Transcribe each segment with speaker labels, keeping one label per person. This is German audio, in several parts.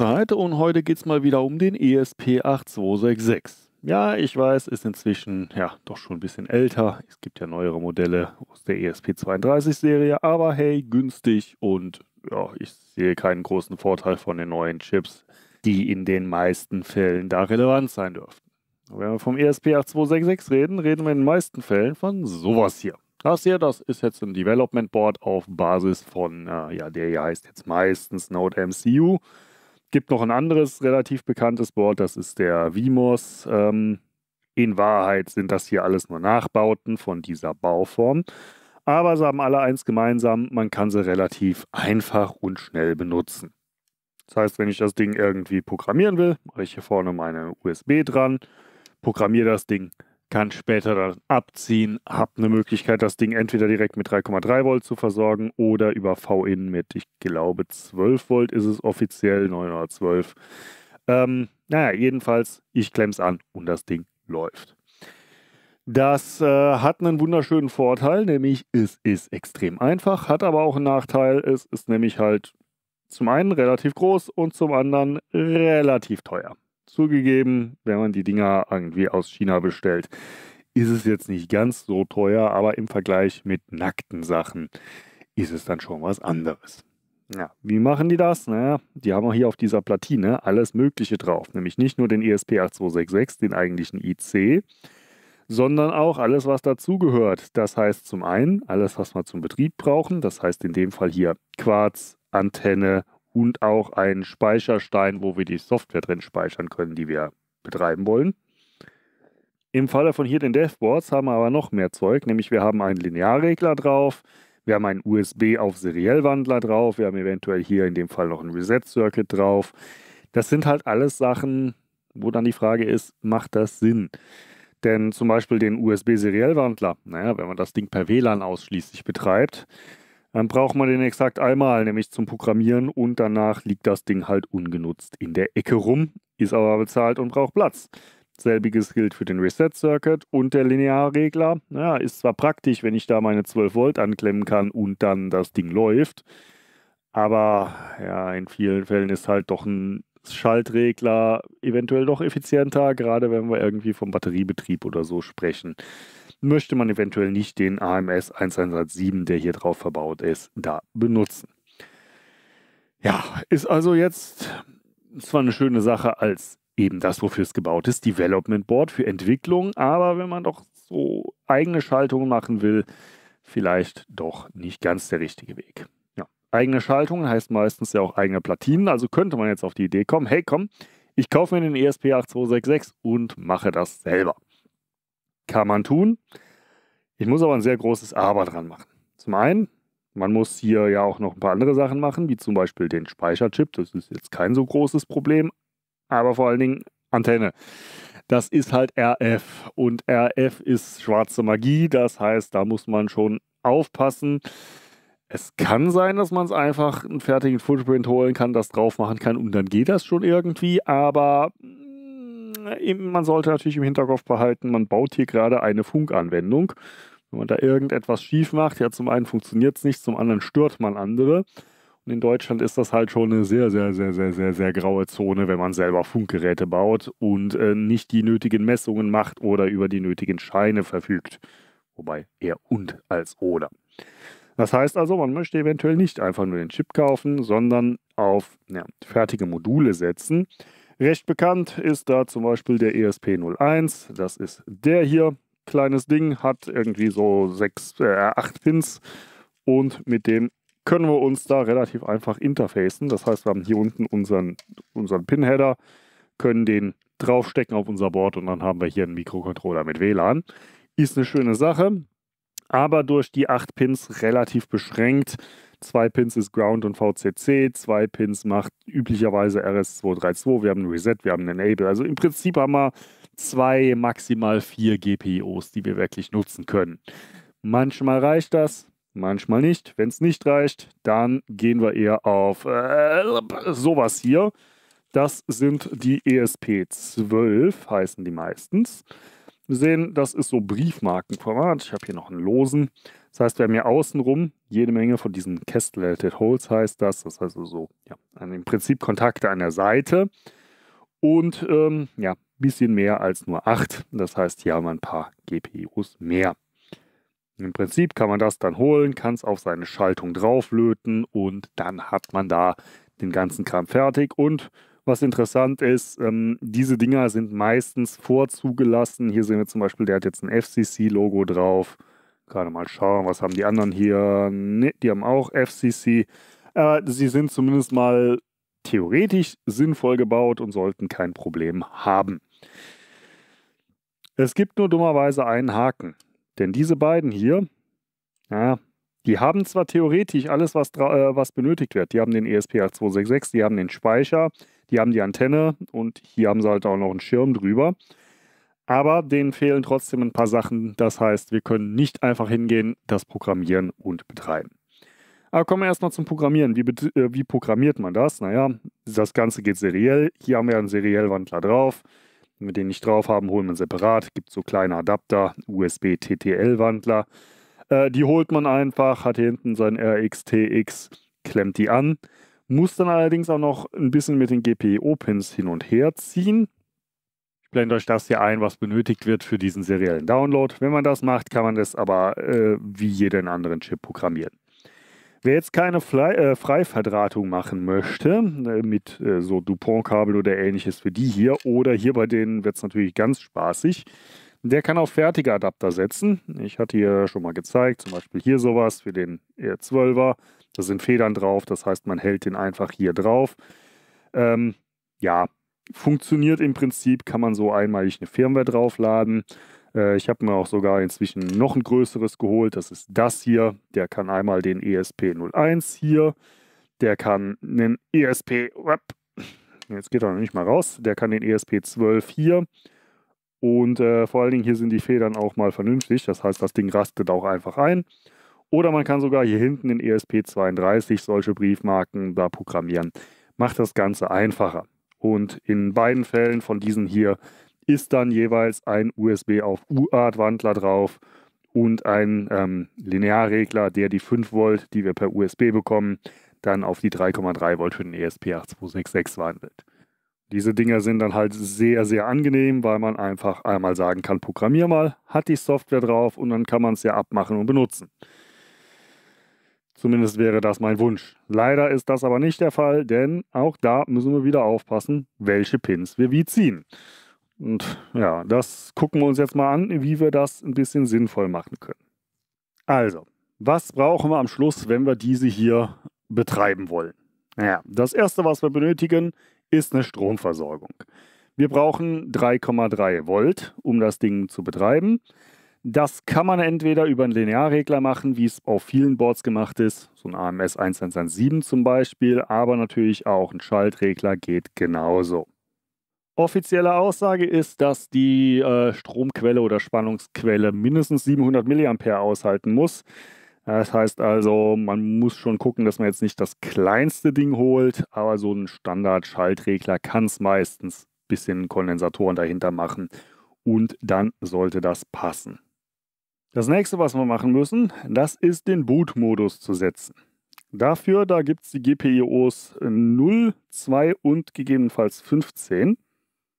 Speaker 1: Zeit und heute geht es mal wieder um den ESP8266. Ja, ich weiß, ist inzwischen ja doch schon ein bisschen älter. Es gibt ja neuere Modelle aus der ESP32-Serie, aber hey, günstig und ja, ich sehe keinen großen Vorteil von den neuen Chips, die in den meisten Fällen da relevant sein dürften. Wenn wir vom ESP8266 reden, reden wir in den meisten Fällen von sowas hier. Das hier, das ist jetzt ein Development Board auf Basis von, äh, ja, der hier heißt jetzt meistens Node MCU gibt noch ein anderes relativ bekanntes Board, das ist der Vimos. Ähm, in Wahrheit sind das hier alles nur Nachbauten von dieser Bauform. Aber sie haben alle eins gemeinsam, man kann sie relativ einfach und schnell benutzen. Das heißt, wenn ich das Ding irgendwie programmieren will, mache ich hier vorne meine USB dran, programmiere das Ding, kann später dann abziehen, habe eine Möglichkeit, das Ding entweder direkt mit 3,3 Volt zu versorgen oder über VIN mit, ich glaube, 12 Volt ist es offiziell, 9 912. Ähm, naja, jedenfalls, ich klemme es an und das Ding läuft. Das äh, hat einen wunderschönen Vorteil, nämlich es ist extrem einfach, hat aber auch einen Nachteil, es ist nämlich halt zum einen relativ groß und zum anderen relativ teuer. Zugegeben, wenn man die Dinger irgendwie aus China bestellt, ist es jetzt nicht ganz so teuer, aber im Vergleich mit nackten Sachen ist es dann schon was anderes. Ja, wie machen die das? Naja, die haben auch hier auf dieser Platine alles Mögliche drauf, nämlich nicht nur den ESP8266, den eigentlichen IC, sondern auch alles, was dazugehört. Das heißt zum einen alles, was wir zum Betrieb brauchen, das heißt in dem Fall hier Quarz, Antenne und auch einen Speicherstein, wo wir die Software drin speichern können, die wir betreiben wollen. Im Falle von hier den Devboards haben wir aber noch mehr Zeug, nämlich wir haben einen Linearregler drauf, wir haben einen USB auf Seriellwandler drauf, wir haben eventuell hier in dem Fall noch ein Reset-Circuit drauf. Das sind halt alles Sachen, wo dann die Frage ist, macht das Sinn? Denn zum Beispiel den USB-Seriellwandler, naja, wenn man das Ding per WLAN ausschließlich betreibt, dann braucht man den exakt einmal, nämlich zum Programmieren und danach liegt das Ding halt ungenutzt in der Ecke rum, ist aber bezahlt und braucht Platz. Selbiges gilt für den Reset-Circuit und der Linearregler. Naja, ist zwar praktisch, wenn ich da meine 12 Volt anklemmen kann und dann das Ding läuft, aber ja, in vielen Fällen ist halt doch ein Schaltregler eventuell doch effizienter, gerade wenn wir irgendwie vom Batteriebetrieb oder so sprechen möchte man eventuell nicht den AMS 1117, der hier drauf verbaut ist, da benutzen. Ja, ist also jetzt zwar eine schöne Sache als eben das, wofür es gebaut ist, Development Board für Entwicklung, aber wenn man doch so eigene Schaltungen machen will, vielleicht doch nicht ganz der richtige Weg. Ja, eigene Schaltungen heißt meistens ja auch eigene Platinen, also könnte man jetzt auf die Idee kommen, hey komm, ich kaufe mir den ESP8266 und mache das selber. Kann man tun. Ich muss aber ein sehr großes Aber dran machen. Zum einen, man muss hier ja auch noch ein paar andere Sachen machen, wie zum Beispiel den Speicherchip. Das ist jetzt kein so großes Problem, aber vor allen Dingen Antenne. Das ist halt RF und RF ist schwarze Magie. Das heißt, da muss man schon aufpassen. Es kann sein, dass man es einfach einen fertigen Footprint holen kann, das drauf machen kann und dann geht das schon irgendwie, aber man sollte natürlich im Hinterkopf behalten, man baut hier gerade eine Funkanwendung. Wenn man da irgendetwas schief macht, ja, zum einen funktioniert es nicht, zum anderen stört man andere. Und in Deutschland ist das halt schon eine sehr, sehr, sehr, sehr, sehr, sehr graue Zone, wenn man selber Funkgeräte baut und äh, nicht die nötigen Messungen macht oder über die nötigen Scheine verfügt. Wobei eher und als oder. Das heißt also, man möchte eventuell nicht einfach nur den Chip kaufen, sondern auf ja, fertige Module setzen Recht bekannt ist da zum Beispiel der ESP01. Das ist der hier. Kleines Ding, hat irgendwie so sechs, äh, acht Pins und mit dem können wir uns da relativ einfach interfacen. Das heißt, wir haben hier unten unseren, unseren Pin-Header, können den draufstecken auf unser Board und dann haben wir hier einen Mikrocontroller mit WLAN. Ist eine schöne Sache, aber durch die acht Pins relativ beschränkt. Zwei Pins ist Ground und VCC, zwei Pins macht üblicherweise RS232. Wir haben ein Reset, wir haben einen Enable. Also im Prinzip haben wir zwei, maximal vier GPIOs, die wir wirklich nutzen können. Manchmal reicht das, manchmal nicht. Wenn es nicht reicht, dann gehen wir eher auf äh, sowas hier. Das sind die ESP12, heißen die meistens. Wir sehen, das ist so Briefmarkenformat. Ich habe hier noch einen losen. Das heißt, wir haben hier außenrum jede Menge von diesen Castellated Holes, heißt das. Das heißt also so, ja, im Prinzip Kontakte an der Seite. Und ähm, ja, ein bisschen mehr als nur acht. Das heißt, hier haben wir ein paar GPUs mehr. Im Prinzip kann man das dann holen, kann es auf seine Schaltung drauflöten und dann hat man da den ganzen Kram fertig. Und was interessant ist, ähm, diese Dinger sind meistens vorzugelassen. Hier sehen wir zum Beispiel, der hat jetzt ein FCC-Logo drauf. Gerade mal schauen, was haben die anderen hier? Ne, die haben auch FCC. Aber äh, sie sind zumindest mal theoretisch sinnvoll gebaut und sollten kein Problem haben. Es gibt nur dummerweise einen Haken. Denn diese beiden hier, ja, die haben zwar theoretisch alles, was, äh, was benötigt wird. Die haben den ESP8266, die haben den Speicher, die haben die Antenne und hier haben sie halt auch noch einen Schirm drüber. Aber denen fehlen trotzdem ein paar Sachen. Das heißt, wir können nicht einfach hingehen, das programmieren und betreiben. Aber kommen wir erstmal zum Programmieren. Wie, äh, wie programmiert man das? Naja, das Ganze geht seriell. Hier haben wir einen Seriellwandler drauf. Wenn wir den nicht drauf haben, holen wir ihn separat. Gibt so kleine Adapter, USB-TTL-Wandler. Äh, die holt man einfach, hat hier hinten sein RX-TX, klemmt die an. Muss dann allerdings auch noch ein bisschen mit den GPIO-Pins hin und her ziehen blendet euch das hier ein, was benötigt wird für diesen seriellen Download. Wenn man das macht, kann man das aber äh, wie jeden anderen Chip programmieren. Wer jetzt keine Fly äh, Freiverdrahtung machen möchte, äh, mit äh, so Dupont-Kabel oder ähnliches wie die hier, oder hier bei denen wird es natürlich ganz spaßig, der kann auf fertige Adapter setzen. Ich hatte hier schon mal gezeigt, zum Beispiel hier sowas für den R12er. Da sind Federn drauf, das heißt, man hält den einfach hier drauf. Ähm, ja, funktioniert im Prinzip, kann man so einmalig eine Firmware draufladen. Äh, ich habe mir auch sogar inzwischen noch ein größeres geholt. Das ist das hier. Der kann einmal den ESP01 hier. Der kann den ESP. Jetzt geht er noch nicht mal raus. Der kann den ESP12 hier. Und äh, vor allen Dingen hier sind die Federn auch mal vernünftig. Das heißt, das Ding rastet auch einfach ein. Oder man kann sogar hier hinten den ESP32 solche Briefmarken da programmieren. Macht das Ganze einfacher. Und in beiden Fällen von diesen hier ist dann jeweils ein USB auf uart wandler drauf und ein ähm, Linearregler, der die 5 Volt, die wir per USB bekommen, dann auf die 3,3 Volt für den ESP8266 wandelt. Diese Dinger sind dann halt sehr, sehr angenehm, weil man einfach einmal sagen kann, programmier mal, hat die Software drauf und dann kann man es ja abmachen und benutzen. Zumindest wäre das mein Wunsch. Leider ist das aber nicht der Fall, denn auch da müssen wir wieder aufpassen, welche Pins wir wie ziehen. Und ja, das gucken wir uns jetzt mal an, wie wir das ein bisschen sinnvoll machen können. Also, was brauchen wir am Schluss, wenn wir diese hier betreiben wollen? Naja, das erste, was wir benötigen, ist eine Stromversorgung. Wir brauchen 3,3 Volt, um das Ding zu betreiben. Das kann man entweder über einen Linearregler machen, wie es auf vielen Boards gemacht ist, so ein AMS 1117 zum Beispiel, aber natürlich auch ein Schaltregler geht genauso. Offizielle Aussage ist, dass die äh, Stromquelle oder Spannungsquelle mindestens 700 mA aushalten muss. Das heißt also, man muss schon gucken, dass man jetzt nicht das kleinste Ding holt, aber so ein Standard-Schaltregler kann es meistens ein bisschen Kondensatoren dahinter machen und dann sollte das passen. Das nächste, was wir machen müssen, das ist den Boot-Modus zu setzen. Dafür, da gibt es die GPIOs 0, 2 und gegebenenfalls 15.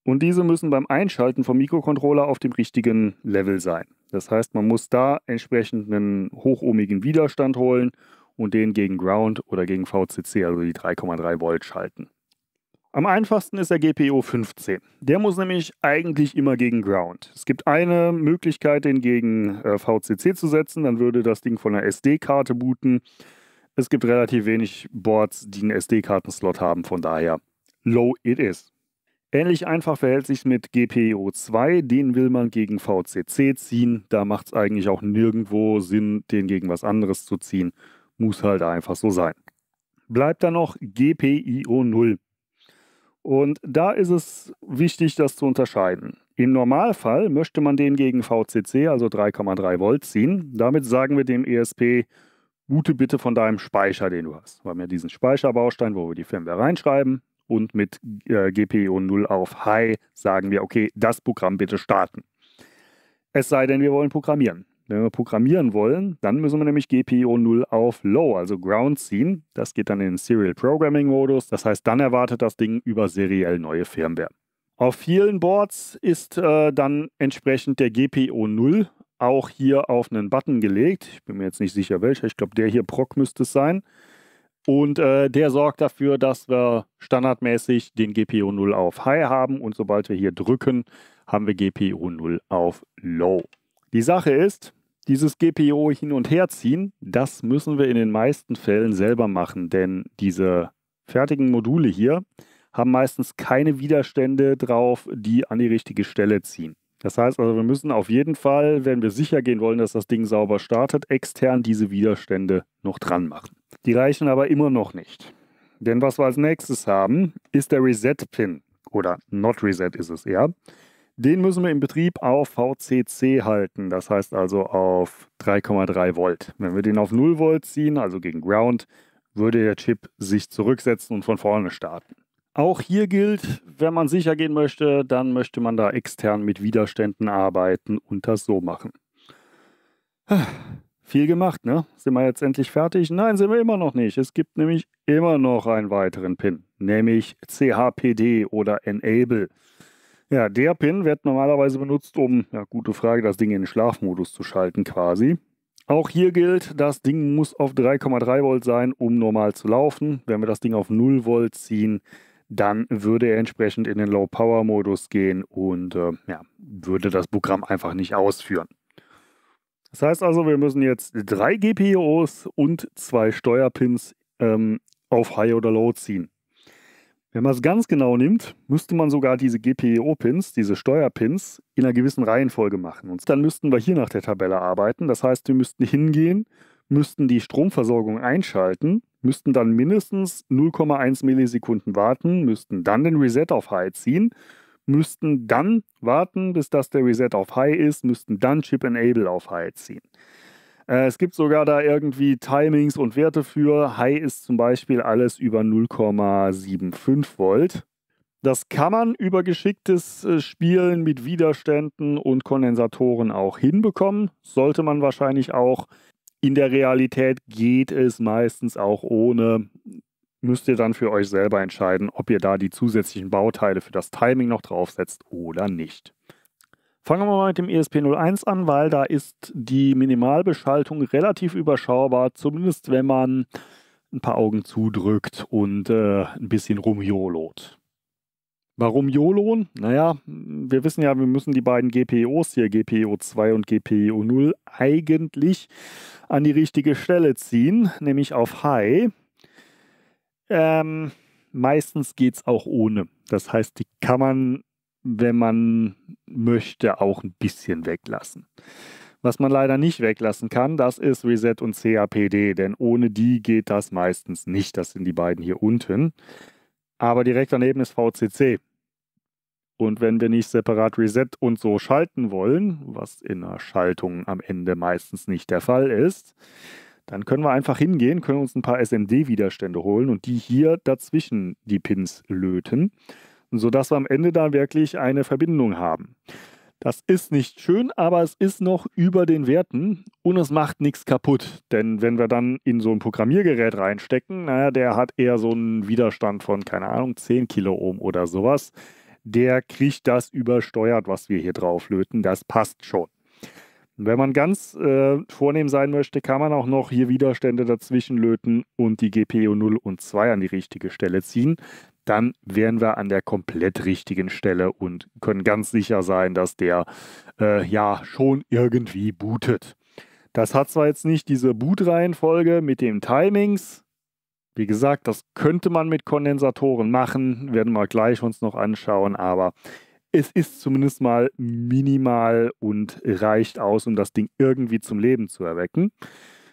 Speaker 1: Und diese müssen beim Einschalten vom Mikrocontroller auf dem richtigen Level sein. Das heißt, man muss da entsprechend einen hochohmigen Widerstand holen und den gegen Ground oder gegen VCC, also die 3,3 Volt, schalten. Am einfachsten ist der GPO 15. Der muss nämlich eigentlich immer gegen Ground. Es gibt eine Möglichkeit, den gegen äh, VCC zu setzen, dann würde das Ding von der SD-Karte booten. Es gibt relativ wenig Boards, die einen SD-Karten-Slot haben, von daher low it is. Ähnlich einfach verhält sich mit GPIO 2, den will man gegen VCC ziehen. Da macht es eigentlich auch nirgendwo Sinn, den gegen was anderes zu ziehen. Muss halt einfach so sein. Bleibt dann noch GPIO 0. Und da ist es wichtig, das zu unterscheiden. Im Normalfall möchte man den gegen VCC, also 3,3 Volt, ziehen. Damit sagen wir dem ESP, gute Bitte von deinem Speicher, den du hast. Wir haben ja diesen Speicherbaustein, wo wir die Firmware reinschreiben und mit äh, GPIO 0 auf High sagen wir, okay, das Programm bitte starten. Es sei denn, wir wollen programmieren. Wenn wir programmieren wollen, dann müssen wir nämlich GPIO 0 auf Low, also Ground ziehen. Das geht dann in den Serial Programming Modus. Das heißt, dann erwartet das Ding über seriell neue Firmware. Auf vielen Boards ist äh, dann entsprechend der GPIO 0 auch hier auf einen Button gelegt. Ich bin mir jetzt nicht sicher welcher. Ich glaube, der hier Proc müsste es sein. Und äh, der sorgt dafür, dass wir standardmäßig den GPIO 0 auf High haben und sobald wir hier drücken, haben wir GPIO 0 auf Low. Die Sache ist, dieses GPO hin und her ziehen, das müssen wir in den meisten Fällen selber machen, denn diese fertigen Module hier haben meistens keine Widerstände drauf, die an die richtige Stelle ziehen. Das heißt also, wir müssen auf jeden Fall, wenn wir sicher gehen wollen, dass das Ding sauber startet, extern diese Widerstände noch dran machen. Die reichen aber immer noch nicht. Denn was wir als nächstes haben, ist der Reset-Pin. Oder Not Reset ist es eher. Den müssen wir im Betrieb auf VCC halten, das heißt also auf 3,3 Volt. Wenn wir den auf 0 Volt ziehen, also gegen Ground, würde der Chip sich zurücksetzen und von vorne starten. Auch hier gilt, wenn man sicher gehen möchte, dann möchte man da extern mit Widerständen arbeiten und das so machen. Viel gemacht, ne? Sind wir jetzt endlich fertig? Nein, sind wir immer noch nicht. Es gibt nämlich immer noch einen weiteren Pin, nämlich CHPD oder Enable. Ja, der Pin wird normalerweise benutzt, um, ja, gute Frage, das Ding in den Schlafmodus zu schalten quasi. Auch hier gilt, das Ding muss auf 3,3 Volt sein, um normal zu laufen. Wenn wir das Ding auf 0 Volt ziehen, dann würde er entsprechend in den Low-Power-Modus gehen und äh, ja, würde das Programm einfach nicht ausführen. Das heißt also, wir müssen jetzt drei GPIOs und zwei Steuerpins ähm, auf High oder Low ziehen. Wenn man es ganz genau nimmt, müsste man sogar diese GPEO-Pins, diese Steuerpins, in einer gewissen Reihenfolge machen. Und dann müssten wir hier nach der Tabelle arbeiten. Das heißt, wir müssten hingehen, müssten die Stromversorgung einschalten, müssten dann mindestens 0,1 Millisekunden warten, müssten dann den Reset auf High ziehen, müssten dann warten, bis das der Reset auf High ist, müssten dann Chip Enable auf High ziehen. Äh, es gibt sogar da irgendwie Timings und Werte für. High ist zum Beispiel alles über 0,75 Volt. Das kann man über geschicktes äh, Spielen mit Widerständen und Kondensatoren auch hinbekommen. Sollte man wahrscheinlich auch. In der Realität geht es meistens auch ohne. Müsst ihr dann für euch selber entscheiden, ob ihr da die zusätzlichen Bauteile für das Timing noch draufsetzt oder nicht. Fangen wir mal mit dem ESP01 an, weil da ist die Minimalbeschaltung relativ überschaubar, zumindest wenn man ein paar Augen zudrückt und äh, ein bisschen rumjolot. Warum YOLO? Naja, wir wissen ja, wir müssen die beiden GPOs hier, GPO 2 und GPO 0, eigentlich an die richtige Stelle ziehen, nämlich auf High. Ähm, meistens geht es auch ohne. Das heißt, die kann man wenn man möchte, auch ein bisschen weglassen. Was man leider nicht weglassen kann, das ist Reset und CAPD, denn ohne die geht das meistens nicht. Das sind die beiden hier unten. Aber direkt daneben ist VCC. Und wenn wir nicht separat Reset und so schalten wollen, was in einer Schaltung am Ende meistens nicht der Fall ist, dann können wir einfach hingehen, können uns ein paar SMD-Widerstände holen und die hier dazwischen die Pins löten sodass wir am Ende dann wirklich eine Verbindung haben. Das ist nicht schön, aber es ist noch über den Werten und es macht nichts kaputt. Denn wenn wir dann in so ein Programmiergerät reinstecken, naja, der hat eher so einen Widerstand von, keine Ahnung, 10 Kiloohm oder sowas. Der kriegt das übersteuert, was wir hier drauflöten. Das passt schon. Wenn man ganz äh, vornehm sein möchte, kann man auch noch hier Widerstände dazwischen löten und die GPU 0 und 2 an die richtige Stelle ziehen dann wären wir an der komplett richtigen Stelle und können ganz sicher sein, dass der äh, ja schon irgendwie bootet. Das hat zwar jetzt nicht diese Bootreihenfolge mit den Timings. Wie gesagt, das könnte man mit Kondensatoren machen, werden wir gleich uns noch anschauen, aber es ist zumindest mal minimal und reicht aus, um das Ding irgendwie zum Leben zu erwecken.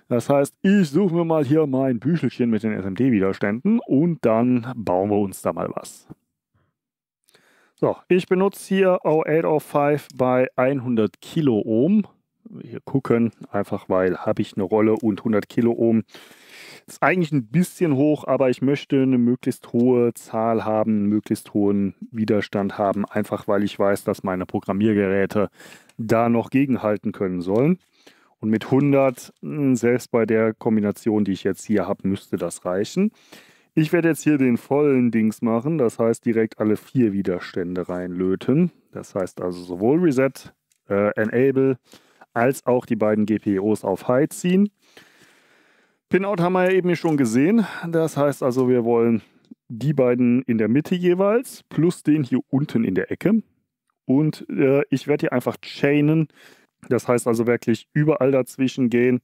Speaker 1: Das heißt, ich suche mir mal hier mein Büchelchen mit den SMD-Widerständen und dann bauen wir uns da mal was. So, ich benutze hier 0805 bei 100 Kiloohm. Hier gucken, einfach weil habe ich eine Rolle und 100 Kiloohm ist eigentlich ein bisschen hoch, aber ich möchte eine möglichst hohe Zahl haben, einen möglichst hohen Widerstand haben, einfach weil ich weiß, dass meine Programmiergeräte da noch gegenhalten können sollen. Und mit 100, hm, selbst bei der Kombination, die ich jetzt hier habe, müsste das reichen. Ich werde jetzt hier den vollen Dings machen, das heißt direkt alle vier Widerstände reinlöten. Das heißt also sowohl Reset, äh, Enable, als auch die beiden GPOs auf High ziehen. Pinout haben wir ja eben schon gesehen. Das heißt also, wir wollen die beiden in der Mitte jeweils plus den hier unten in der Ecke. Und äh, ich werde hier einfach chainen, das heißt also wirklich überall dazwischen gehen.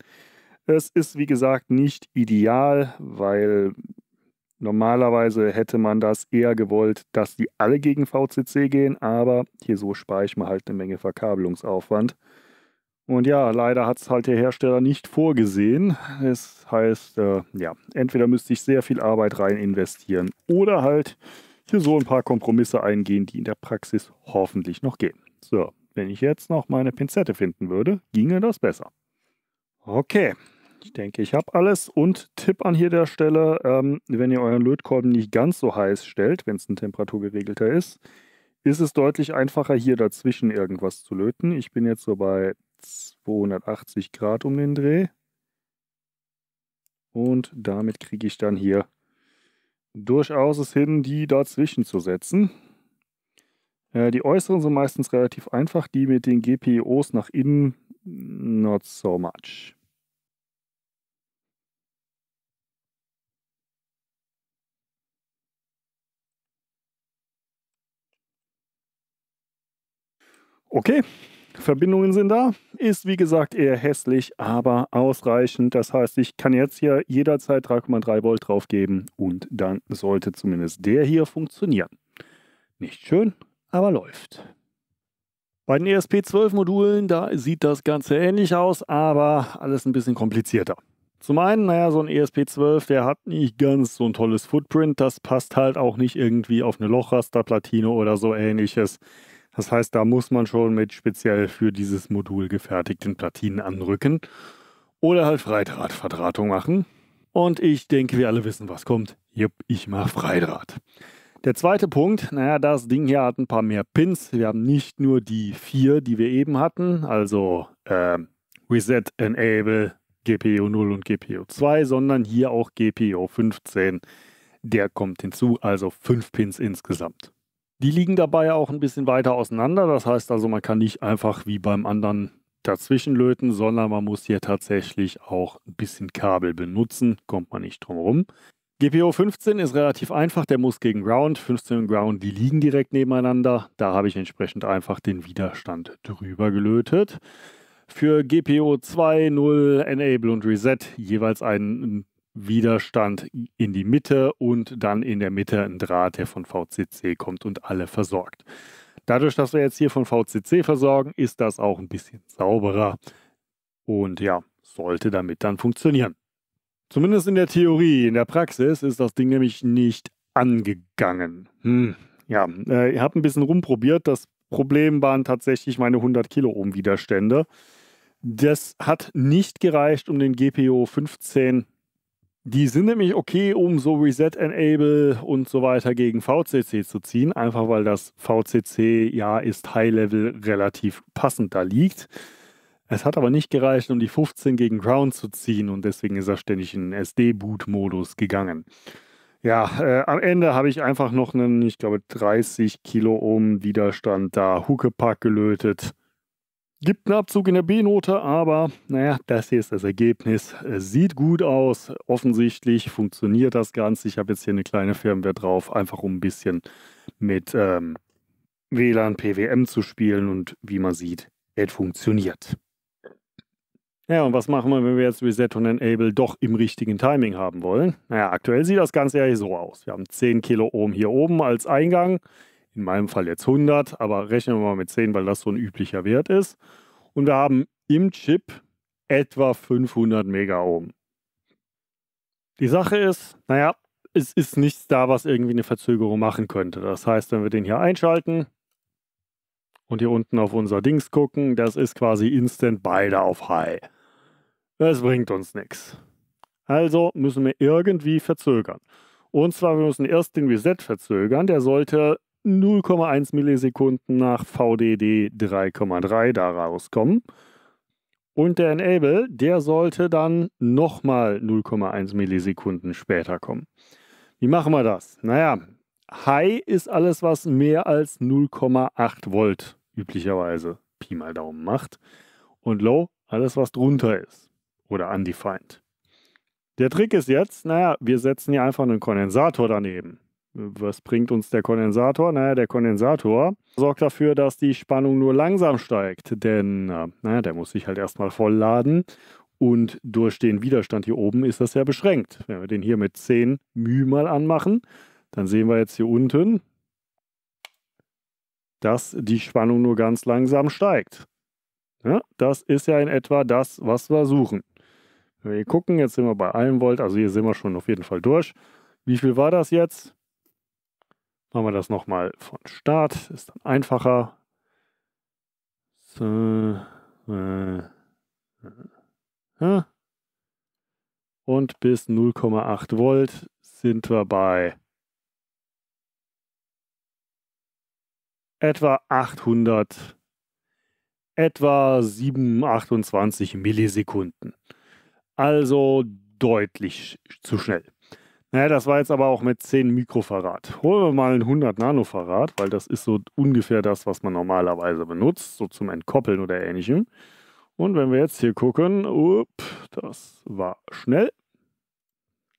Speaker 1: Es ist wie gesagt nicht ideal, weil normalerweise hätte man das eher gewollt, dass die alle gegen VCC gehen, aber hier so spare ich mir halt eine Menge Verkabelungsaufwand. Und ja, leider hat es halt der Hersteller nicht vorgesehen. Das heißt, äh, ja, entweder müsste ich sehr viel Arbeit rein investieren oder halt hier so ein paar Kompromisse eingehen, die in der Praxis hoffentlich noch gehen. So, wenn ich jetzt noch meine Pinzette finden würde, ginge das besser. Okay, ich denke, ich habe alles. Und Tipp an hier der Stelle, ähm, wenn ihr euren Lötkolben nicht ganz so heiß stellt, wenn es ein temperaturgeregelter ist, ist es deutlich einfacher, hier dazwischen irgendwas zu löten. Ich bin jetzt so bei 280 Grad um den Dreh. Und damit kriege ich dann hier durchaus es hin, die dazwischen zu setzen. Äh, die äußeren sind meistens relativ einfach, die mit den GPIOs nach innen not so much. Okay, Verbindungen sind da. Ist wie gesagt eher hässlich, aber ausreichend. Das heißt, ich kann jetzt hier jederzeit 3,3 Volt drauf geben und dann sollte zumindest der hier funktionieren. Nicht schön, aber läuft. Bei den ESP12-Modulen, da sieht das Ganze ähnlich aus, aber alles ein bisschen komplizierter. Zum einen, naja, so ein ESP12, der hat nicht ganz so ein tolles Footprint. Das passt halt auch nicht irgendwie auf eine Lochrasterplatine oder so ähnliches. Das heißt, da muss man schon mit speziell für dieses Modul gefertigten Platinen anrücken oder halt Freidrahtverdrahtung machen. Und ich denke, wir alle wissen, was kommt. Jupp, ich mache Freidraht. Der zweite Punkt, naja, das Ding hier hat ein paar mehr Pins. Wir haben nicht nur die vier, die wir eben hatten, also äh, Reset Enable, GPU 0 und GPU 2, sondern hier auch GPU 15. Der kommt hinzu, also fünf Pins insgesamt. Die liegen dabei auch ein bisschen weiter auseinander. Das heißt also, man kann nicht einfach wie beim anderen dazwischen löten, sondern man muss hier tatsächlich auch ein bisschen Kabel benutzen. Kommt man nicht drum herum. GPO 15 ist relativ einfach, der muss gegen Ground. 15 und Ground, die liegen direkt nebeneinander. Da habe ich entsprechend einfach den Widerstand drüber gelötet. Für GPO 2, 0, Enable und Reset jeweils einen Widerstand in die Mitte und dann in der Mitte ein Draht, der von VCC kommt und alle versorgt. Dadurch, dass wir jetzt hier von VCC versorgen, ist das auch ein bisschen sauberer und ja, sollte damit dann funktionieren. Zumindest in der Theorie. In der Praxis ist das Ding nämlich nicht angegangen. Hm. Ja, äh, ihr habt ein bisschen rumprobiert. Das Problem waren tatsächlich meine 100 Kiloohm Widerstände. Das hat nicht gereicht, um den GPO 15 die sind nämlich okay, um so Reset Enable und so weiter gegen VCC zu ziehen, einfach weil das VCC ja ist High Level relativ passend da liegt. Es hat aber nicht gereicht, um die 15 gegen Crown zu ziehen und deswegen ist er ständig in SD-Boot-Modus gegangen. Ja, äh, am Ende habe ich einfach noch einen, ich glaube, 30 Kilo Ohm Widerstand da Huckepack gelötet. Gibt einen Abzug in der B-Note, aber naja, das hier ist das Ergebnis. Sieht gut aus, offensichtlich funktioniert das Ganze. Ich habe jetzt hier eine kleine Firmware drauf, einfach um ein bisschen mit ähm, WLAN PWM zu spielen und wie man sieht, es funktioniert. Ja, und was machen wir, wenn wir jetzt Reset und Enable doch im richtigen Timing haben wollen? Naja, aktuell sieht das Ganze ja so aus. Wir haben 10 Kiloohm hier oben als Eingang, in meinem Fall jetzt 100, aber rechnen wir mal mit 10, weil das so ein üblicher Wert ist. Und wir haben im Chip etwa 500 Megaohm. Die Sache ist, naja, es ist nichts da, was irgendwie eine Verzögerung machen könnte. Das heißt, wenn wir den hier einschalten und hier unten auf unser Dings gucken, das ist quasi instant beide auf High. Es bringt uns nichts. Also müssen wir irgendwie verzögern. Und zwar, wir müssen erst den Reset verzögern. Der sollte 0,1 Millisekunden nach VDD 3,3 da rauskommen. Und der Enable, der sollte dann nochmal 0,1 Millisekunden später kommen. Wie machen wir das? Naja, High ist alles, was mehr als 0,8 Volt üblicherweise Pi mal Daumen macht. Und Low, alles, was drunter ist oder undefined. Der Trick ist jetzt, naja, wir setzen hier einfach einen Kondensator daneben. Was bringt uns der Kondensator? Naja, der Kondensator sorgt dafür, dass die Spannung nur langsam steigt, denn äh, naja, der muss sich halt erstmal vollladen und durch den Widerstand hier oben ist das ja beschränkt. Wenn wir den hier mit 10 μ mal anmachen, dann sehen wir jetzt hier unten, dass die Spannung nur ganz langsam steigt. Ja, das ist ja in etwa das, was wir suchen wir gucken, jetzt sind wir bei 1 Volt, also hier sind wir schon auf jeden Fall durch. Wie viel war das jetzt? Machen wir das nochmal von Start, ist dann einfacher. So, äh, äh, äh. und bis 0,8 Volt sind wir bei etwa 800, etwa 728 Millisekunden. Also deutlich zu schnell. Naja, das war jetzt aber auch mit 10 Mikrofarad. Holen wir mal 100 Nanofarad, weil das ist so ungefähr das, was man normalerweise benutzt, so zum Entkoppeln oder ähnlichem. Und wenn wir jetzt hier gucken, up, das war schnell.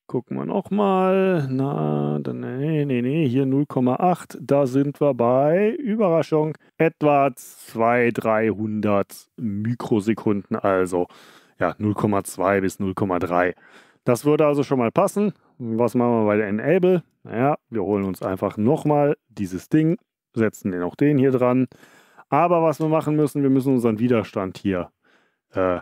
Speaker 1: Gucken wir nochmal. Na, nee, nee, nee, hier 0,8. Da sind wir bei, Überraschung, etwa 200, 300 Mikrosekunden also ja, 0,2 bis 0,3. Das würde also schon mal passen. Was machen wir bei der Enable? Naja, wir holen uns einfach nochmal dieses Ding, setzen den auch den hier dran. Aber was wir machen müssen, wir müssen unseren Widerstand hier äh,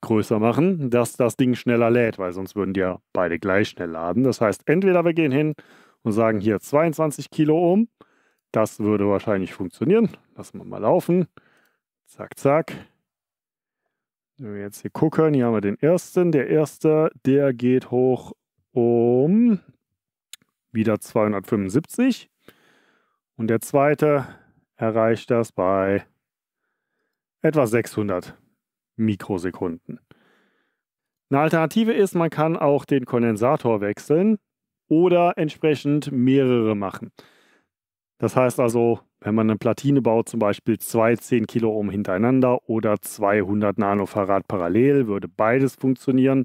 Speaker 1: größer machen, dass das Ding schneller lädt, weil sonst würden die ja beide gleich schnell laden. Das heißt, entweder wir gehen hin und sagen hier 22 Kilo Ohm. Das würde wahrscheinlich funktionieren. Lassen wir mal laufen. Zack, zack. Wenn wir jetzt hier gucken, hier haben wir den ersten. Der erste, der geht hoch um wieder 275. Und der zweite erreicht das bei etwa 600 Mikrosekunden. Eine Alternative ist, man kann auch den Kondensator wechseln oder entsprechend mehrere machen. Das heißt also, wenn man eine Platine baut, zum Beispiel zwei 10 Kiloohm hintereinander oder 200 Nanofarad parallel, würde beides funktionieren.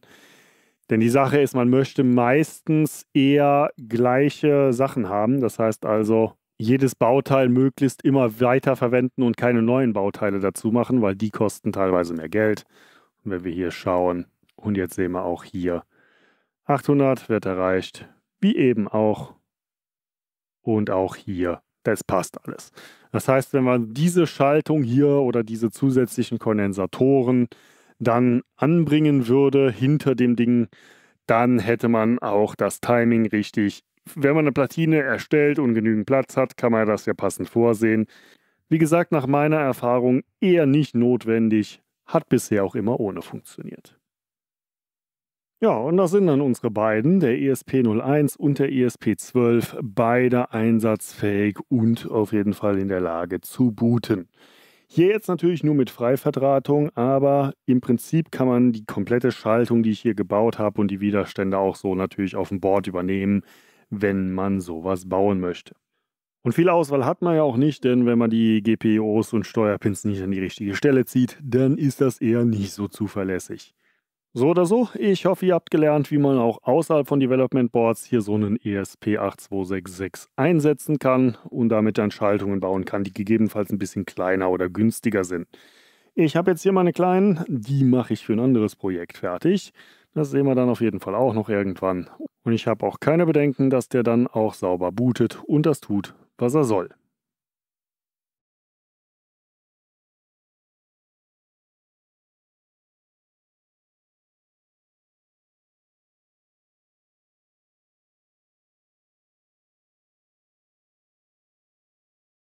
Speaker 1: Denn die Sache ist, man möchte meistens eher gleiche Sachen haben. Das heißt also, jedes Bauteil möglichst immer weiter verwenden und keine neuen Bauteile dazu machen, weil die kosten teilweise mehr Geld. Und wenn wir hier schauen, und jetzt sehen wir auch hier, 800 wird erreicht, wie eben auch. Und auch hier das passt alles. Das heißt, wenn man diese Schaltung hier oder diese zusätzlichen Kondensatoren dann anbringen würde hinter dem Ding, dann hätte man auch das Timing richtig. Wenn man eine Platine erstellt und genügend Platz hat, kann man das ja passend vorsehen. Wie gesagt, nach meiner Erfahrung eher nicht notwendig, hat bisher auch immer ohne funktioniert. Ja, und das sind dann unsere beiden, der ESP01 und der ESP12, beide einsatzfähig und auf jeden Fall in der Lage zu booten. Hier jetzt natürlich nur mit Freiverdrahtung, aber im Prinzip kann man die komplette Schaltung, die ich hier gebaut habe und die Widerstände auch so natürlich auf dem Board übernehmen, wenn man sowas bauen möchte. Und viel Auswahl hat man ja auch nicht, denn wenn man die GPIOs und Steuerpins nicht an die richtige Stelle zieht, dann ist das eher nicht so zuverlässig. So oder so, ich hoffe, ihr habt gelernt, wie man auch außerhalb von Development Boards hier so einen ESP8266 einsetzen kann und damit dann Schaltungen bauen kann, die gegebenenfalls ein bisschen kleiner oder günstiger sind. Ich habe jetzt hier meine kleinen, die mache ich für ein anderes Projekt fertig. Das sehen wir dann auf jeden Fall auch noch irgendwann. Und ich habe auch keine Bedenken, dass der dann auch sauber bootet und das tut, was er soll.